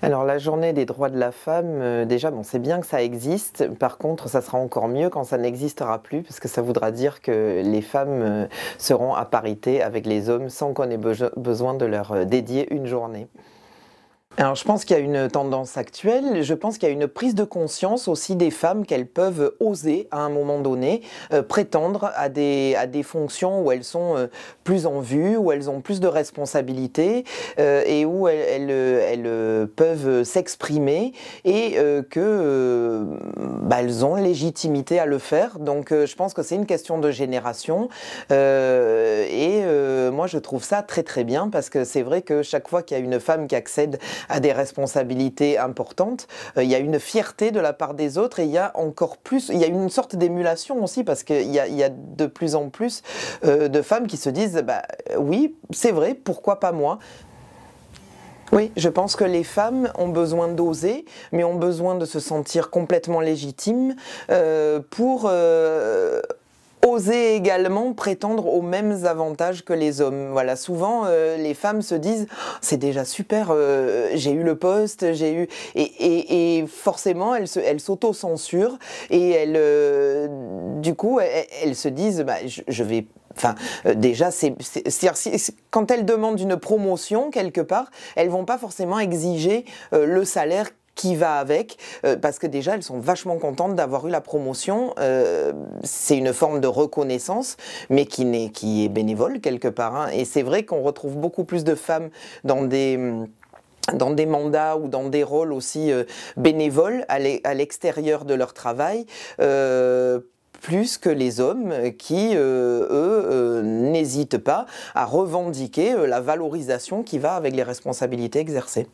Alors la journée des droits de la femme, euh, déjà, bon, c'est bien que ça existe. Par contre, ça sera encore mieux quand ça n'existera plus, parce que ça voudra dire que les femmes euh, seront à parité avec les hommes sans qu'on ait besoin de leur euh, dédier une journée. Alors, je pense qu'il y a une tendance actuelle. Je pense qu'il y a une prise de conscience aussi des femmes qu'elles peuvent oser, à un moment donné, euh, prétendre à des, à des fonctions où elles sont euh, plus en vue, où elles ont plus de responsabilités euh, et où elles, elles, peuvent s'exprimer et que bah, elles ont légitimité à le faire. Donc, je pense que c'est une question de génération. et moi, je trouve ça très très bien parce que c'est vrai que chaque fois qu'il y a une femme qui accède à des responsabilités importantes, euh, il y a une fierté de la part des autres et il y a encore plus, il y a une sorte d'émulation aussi parce qu'il y a, y a, de plus en plus euh, de femmes qui se disent bah, oui, c'est vrai, pourquoi pas moi oui, je pense que les femmes ont besoin d'oser, mais ont besoin de se sentir complètement légitimes euh, pour oser également prétendre aux mêmes avantages que les hommes. Voilà, souvent euh, les femmes se disent oh, c'est déjà super, euh, j'ai eu le poste, j'ai eu et, forcément elles elles s'auto-censurent et elles euh, du coup elles, se disent bah, je, vais Enfin, déjà, c'est, quand elles demandent une promotion quelque part, elles vont pas forcément exiger le salaire qui va avec, euh, parce que déjà elles sont vachement contentes d'avoir eu la promotion. Euh, c'est une forme de reconnaissance, mais qui, n'est, qui est bénévole quelque part. Hein. Et c'est vrai qu'on retrouve beaucoup plus de femmes dans des dans des mandats ou dans des rôles aussi euh, bénévoles à l'extérieur de leur travail. plus que les hommes qui, eux, n'hésitent pas à revendiquer la valorisation qui va avec les responsabilités exercées.